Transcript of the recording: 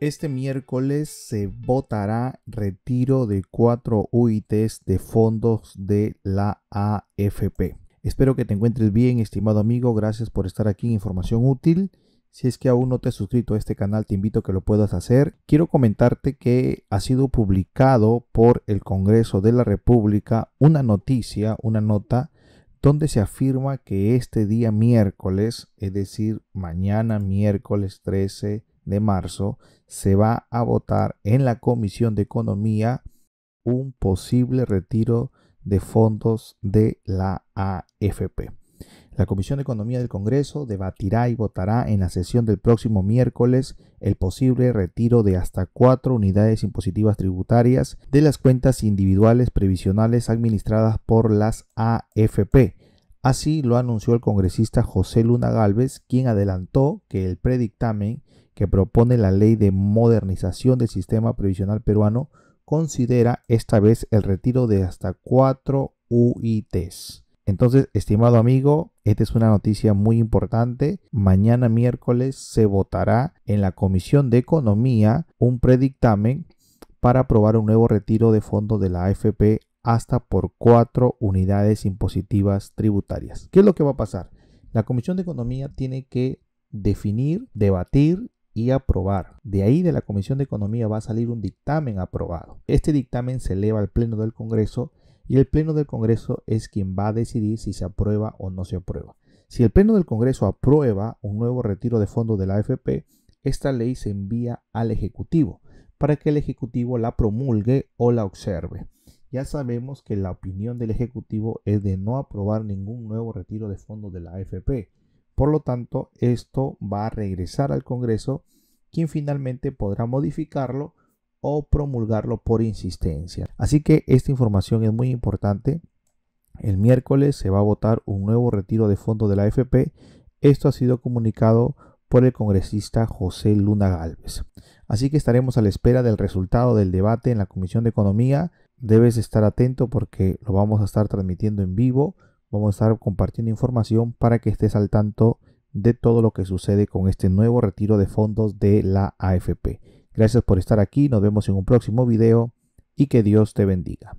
Este miércoles se votará retiro de cuatro UITs de fondos de la AFP. Espero que te encuentres bien, estimado amigo. Gracias por estar aquí Información Útil. Si es que aún no te has suscrito a este canal, te invito a que lo puedas hacer. Quiero comentarte que ha sido publicado por el Congreso de la República una noticia, una nota, donde se afirma que este día miércoles, es decir, mañana miércoles 13 de marzo se va a votar en la Comisión de Economía un posible retiro de fondos de la AFP. La Comisión de Economía del Congreso debatirá y votará en la sesión del próximo miércoles el posible retiro de hasta cuatro unidades impositivas tributarias de las cuentas individuales previsionales administradas por las AFP Así lo anunció el congresista José Luna Galvez, quien adelantó que el predictamen que propone la ley de modernización del sistema previsional peruano considera esta vez el retiro de hasta cuatro UITs. Entonces, estimado amigo, esta es una noticia muy importante. Mañana miércoles se votará en la Comisión de Economía un predictamen para aprobar un nuevo retiro de fondos de la AFP hasta por cuatro unidades impositivas tributarias. ¿Qué es lo que va a pasar? La Comisión de Economía tiene que definir, debatir y aprobar. De ahí de la Comisión de Economía va a salir un dictamen aprobado. Este dictamen se eleva al Pleno del Congreso y el Pleno del Congreso es quien va a decidir si se aprueba o no se aprueba. Si el Pleno del Congreso aprueba un nuevo retiro de fondos de la AFP, esta ley se envía al Ejecutivo para que el Ejecutivo la promulgue o la observe ya sabemos que la opinión del Ejecutivo es de no aprobar ningún nuevo retiro de fondos de la AFP. Por lo tanto, esto va a regresar al Congreso, quien finalmente podrá modificarlo o promulgarlo por insistencia. Así que esta información es muy importante. El miércoles se va a votar un nuevo retiro de fondos de la AFP. Esto ha sido comunicado por el congresista José Luna Galvez. Así que estaremos a la espera del resultado del debate en la Comisión de Economía. Debes estar atento porque lo vamos a estar transmitiendo en vivo. Vamos a estar compartiendo información para que estés al tanto de todo lo que sucede con este nuevo retiro de fondos de la AFP. Gracias por estar aquí, nos vemos en un próximo video y que Dios te bendiga.